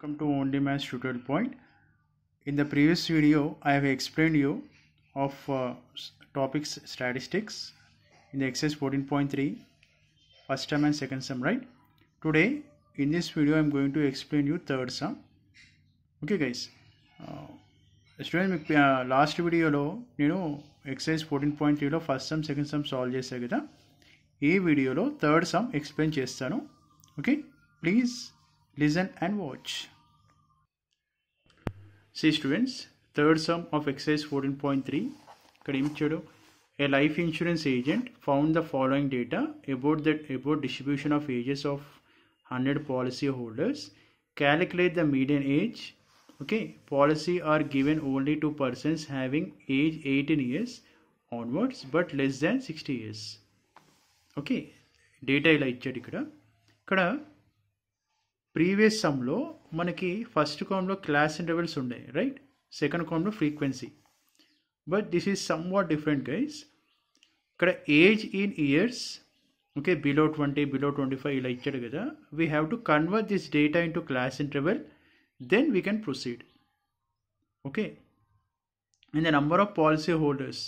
Welcome to Only Maths tutorial point. In the previous video, I have explained you of uh, topics statistics in the exercise 14.3, first sum and second sum, right? Today, in this video, I am going to explain you third sum. Okay, guys. Student you know నేను exercise fourteen point త్రీలో first sum second sum solve చేశా కదా ఈ third third sum explain చేస్తాను Okay, please listen and watch. See students, third sum of exercise 14.3 Karim Chodo. A life insurance agent found the following data about the about distribution of ages of 100 policy holders. Calculate the median age. Okay, policy are given only to persons having age 18 years onwards but less than 60 years. Okay. Data like ఇచ్చాడు ఇక్కడ previous సమ్లో మనకి first కామ్లో class intervals ఉండే right second కామ్లో frequency but this is somewhat different guys ఇక్కడ age in years okay below twenty below twenty five ఇలా ఇచ్చాడు కదా we have to convert this data into class interval then we can proceed okay and the number of policy holders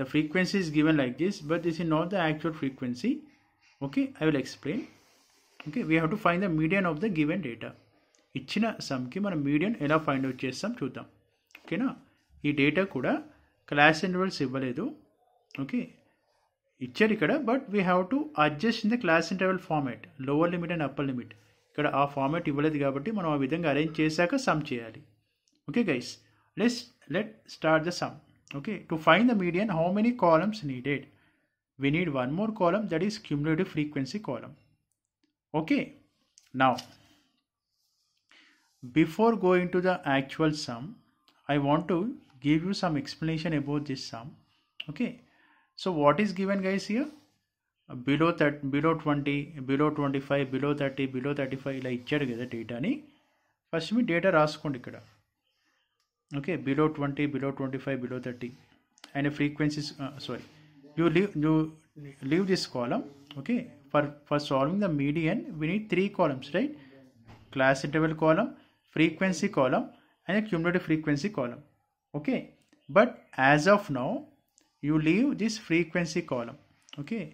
the frequency is given like this but this is not the actual frequency okay I will explain okay we have to find the median of the given data ఇచ్చిన సమ్కి మనం median ఎలా find out చేస్తాం చూద్దాం ఓకేనా ఈ data కూడా class intervals ఇవ్వలేదు ఓకే ఇచ్చారు ఇక్కడ but we have to adjust in the class interval format lower limit and upper limit ఇక్కడ ఆ ఫార్మాట్ ఇవ్వలేదు కాబట్టి మనం ఆ విధంగా అరేంజ్ చేశాక సమ్ చేయాలి okay guys let's let start the sum okay to find the median how many columns needed we need one more column that is cumulative frequency column okay now before going to the actual sum i want to give you some explanation about this sum okay so what is given guys here below that below 20 below 25 below 30 below 35 ఇలా ఇచ్చాడు కదా డేటాని first మీ data రాసుకోండి ఇక్కడ okay below twenty below twenty five below thirty and frequencies sorry you leave you leave this column okay for, for solving the median, we need three columns, right? Class interval column, frequency column, and a cumulative frequency column. Okay. But as of now, you leave this frequency column. Okay.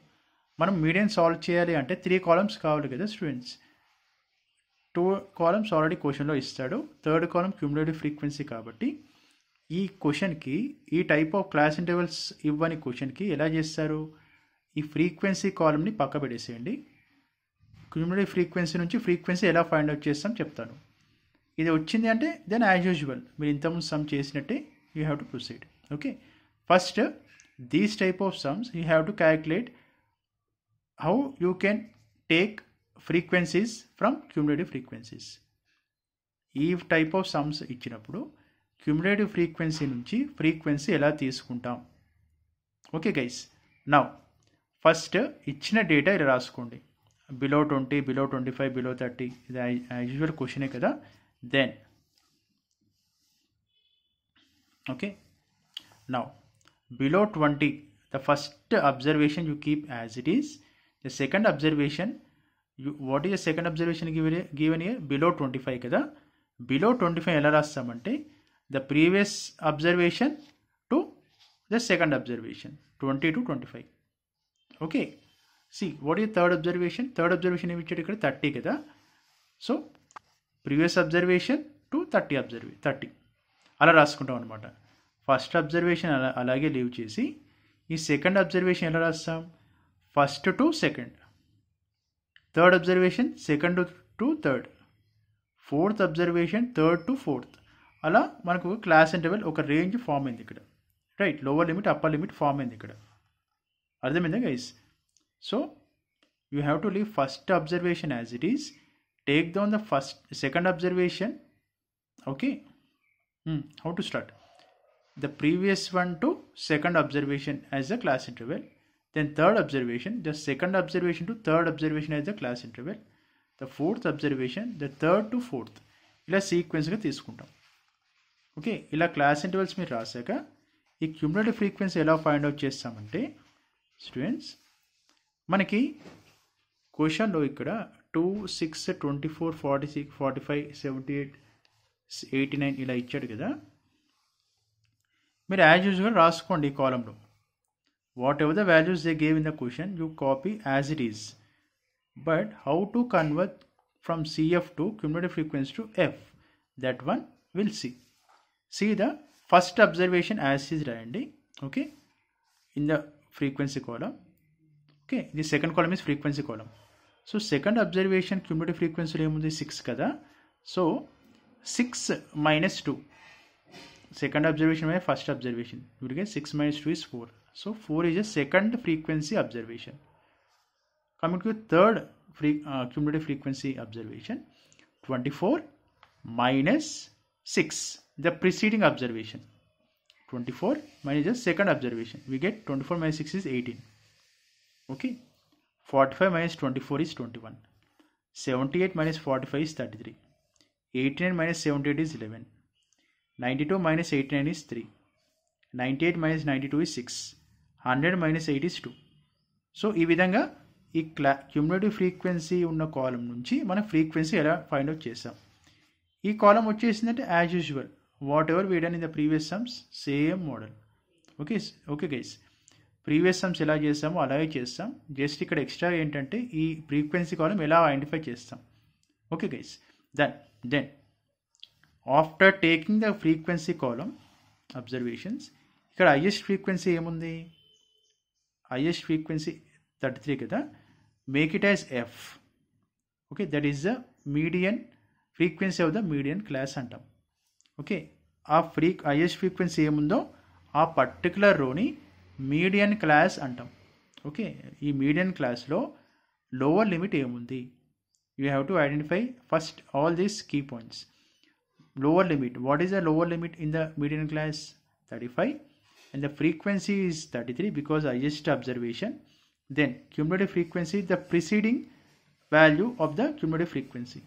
మనం medium solve చేయాలి అంటే three columns కావాలి కదా students two columns already క్వశ్చన్లో ఇస్తాడు third కాలం cumulative frequency కాబట్టి ఈ క్వశ్చన్కి ఈ టైప్ ఆఫ్ క్లాస్ ఇంటర్వెల్స్ ఇవ్వని క్వశ్చన్కి ఎలా చేస్తారు ఈ ఫ్రీక్వెన్సీ కాలమ్ని పక్క పెట్టేసేయండి క్యూములేటివ్ ఫ్రీక్వెన్సీ నుంచి ఫ్రీక్వెన్సీ ఎలా ఫైండ్ అవుట్ చేస్తాం చెప్తాను ఇది వచ్చింది అంటే దెన్ యాజ్ యూజువల్ మీరు ఇంతకుముందు సమ్ చేసినట్టే you have to proceed okay first these type of sums you have to calculate how you can take frequencies from cumulative frequencies ఈ టైప్ ఆఫ్ సమ్స్ ఇచ్చినప్పుడు క్యూములేటివ్ ఫ్రీక్వెన్సీ నుంచి frequency ఎలా తీసుకుంటాం okay guys now first ఇచ్చిన data ఇలా రాసుకోండి below twenty below twenty five below thirty ఇది usual క్వశ్చనే కదా then okay now below twenty the first observation you keep as it is the second observation you what is the second observation given given year below twenty five కదా below twenty five ఎలా రాస్తామంటే the previous observation to the second observation twenty to twenty five okay see what ఈ third observation third observation ఏమి ఇచ్చాడు ఇక్కడ thirty కదా so previous observation to thirty observe thirty అలా రాసుకుంటాం అనమాట ఫస్ట్ అబ్జర్వేషన్ అలా అలాగే లీవ్ చేసి ఈ సెకండ్ అబ్జర్వేషన్ ఎలా రాస్తాం first to second third observation second to third fourth observation third to fourth అలా మనకు క్లాస్ ఇంటర్వెల్ ఒక రేంజ్ ఫామ్ అయింది ఇక్కడ right lower limit upper limit form అయింది ఇక్కడ అర్థమైందా guys so you have to leave first observation as it is take down the first second observation okay how to start the previous one to second observation as the class interval then third observation the second observation to third observation as the class interval the fourth observation the third to fourth ఇలా సీక్వెన్స్గా తీసుకుంటాం okay ఇలా class intervals మీరు రాశాక ఈ cumulative frequency ఎలా find out చేస్తామంటే students మనకి క్వశ్చన్లో ఇక్కడ two six twenty four forty six forty five seventy eight eighty nine ఇలా ఇచ్చాడు కదా మీరు యాజ్ యూజువల్ రాసుకోండి ఈ కాలంలో whatever the values they gave in the question you copy as it is but how to convert from CF to cumulative frequency to F that one will see see the first observation as is రాయండి okay in the frequency column okay the second column is frequency column so second observation cumulative frequency ఏముంది six కదా so six minus two second observation మీద first observation ఇప్పటికే six minus two is four so four is a second frequency observation coming to third free cumulative frequency observation twenty four minus six the preceding observation 24 minus the second observation we get 24 minus 6 is 18 okay 45 minus 24 is 21 78 minus 45 is 33 89 minus 78 is 11 92 minus 89 is 3 98 minus 92 is 6 100 minus 8 is 2 so ఈ విధంగా ఈ క్లా క్యూమినేటివ్ frequency ఉన్న కాలం నుంచి మనం frequency ఎలా find out చేసాం ఈ కాలం వచ్చేసిందంటే as usual whatever done in the previous sums same model okay okay guys previous sums ఎలా చేస్తామో అలాగే చేస్తాం జస్ట్ ఇక్కడ ఎక్స్ట్రా ఏంటంటే ఈ ఫ్రీక్వెన్సీ కాలం ఎలా ఐడెంటిఫై చేస్తాం okay guys then then after taking the frequency column observations ఇక్కడ హైయెస్ట్ ఫ్రీక్వెన్సీ ఏముంది హైయెస్ట్ ఫ్రీక్వెన్సీ థర్టీ త్రీ కదా make it as F okay that is the median frequency of the median class అంటాం okay ఆ free highest frequency ఏముందో ఆ particular రోని median class అంటాం okay ఈ మీడియన్ క్లాస్లో లోవర్ లిమిట్ ఏముంది you have to identify first all these key points lower limit what is the lower limit in the median class thirty five and the frequency is thirty three because highest observation then cumulative frequency the preceding value of the cumulative frequency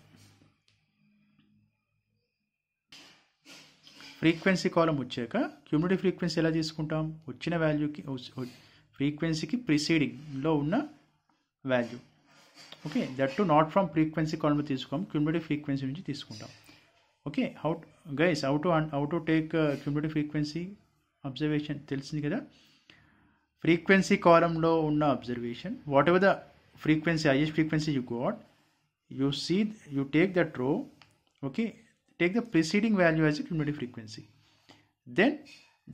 frequency column వచ్చాక cumulative frequency ఎలా తీసుకుంటాం వచ్చిన వాల్యూకి ఫ్రీక్వెన్సీకి ప్రిసీడింగ్లో ఉన్న value okay that to not from frequency కాలంలో తీసుకోం cumulative frequency నుంచి తీసుకుంటాం okay how guys how to how to take uh, cumulative frequency observation తెలిసింది కదా ఫ్రీక్వెన్సీ కాలంలో ఉన్న observation whatever the frequency highest frequency you got you see you take that row okay take the preceding value as a cumulative frequency then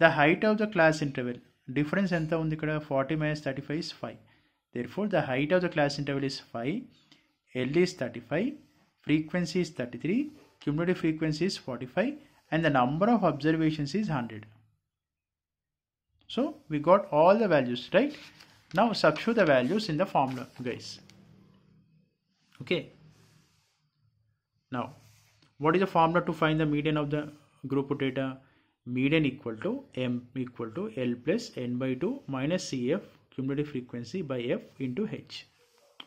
the height of the class interval difference entha the ikkada 40 minus 35 is 5 therefore the height of the class interval is 5 l is 35 frequency is 33 cumulative frequency is 45 and the number of observations is 100 so we got all the values right now substitute the values in the formula guys okay now what is the formula to find the median of the group of data median equal to m equal to l plus n by 2 minus cf cumulative frequency by f into h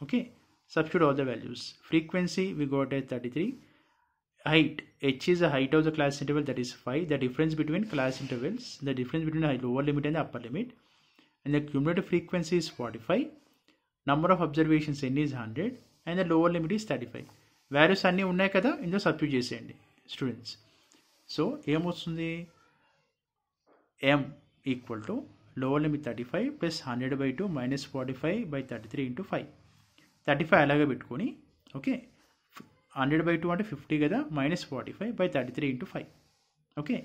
okay substitute all the values frequency we got as 33 height h is the height of the class interval that is 5 the difference between class intervals the difference between the lower limit and the upper limit and the cumulative frequency is 45 number of observations n is 100 and the lower limit is 35 values అన్నీ ఉన్నాయి కదా ఇందులో substitute చేసేయండి students so ఏమొస్తుంది M equal to lower limit thirty five plus hundred by two minus forty five by thirty three into five thirty five అలాగే పెట్టుకొని okay hundred by two అంటే fifty కదా minus forty five by thirty three into five okay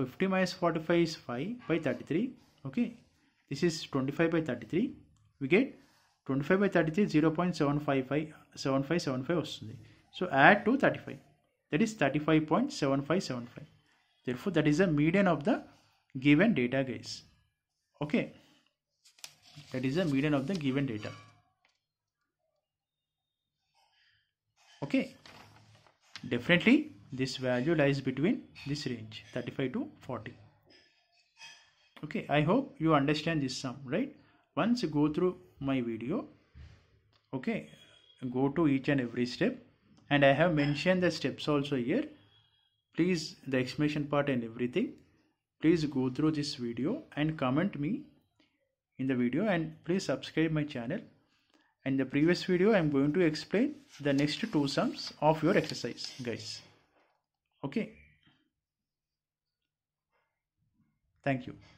fifty minus forty five is five by thirty three okay this is twenty five by thirty three wicket twenty by by thirty three zero point seven five five seven five seven five therefore that is the median of the given data guys okay that is the median of the given data okay definitely this value lies between this range 35 to 40 okay i hope you understand this sum right once you go through my video okay go to each and every step and I have mentioned the steps also here please the explanation part and everything please go through this video and comment me in the video and please subscribe my channel in the previous video I am going to explain the next two sums of your exercise guys okay thank you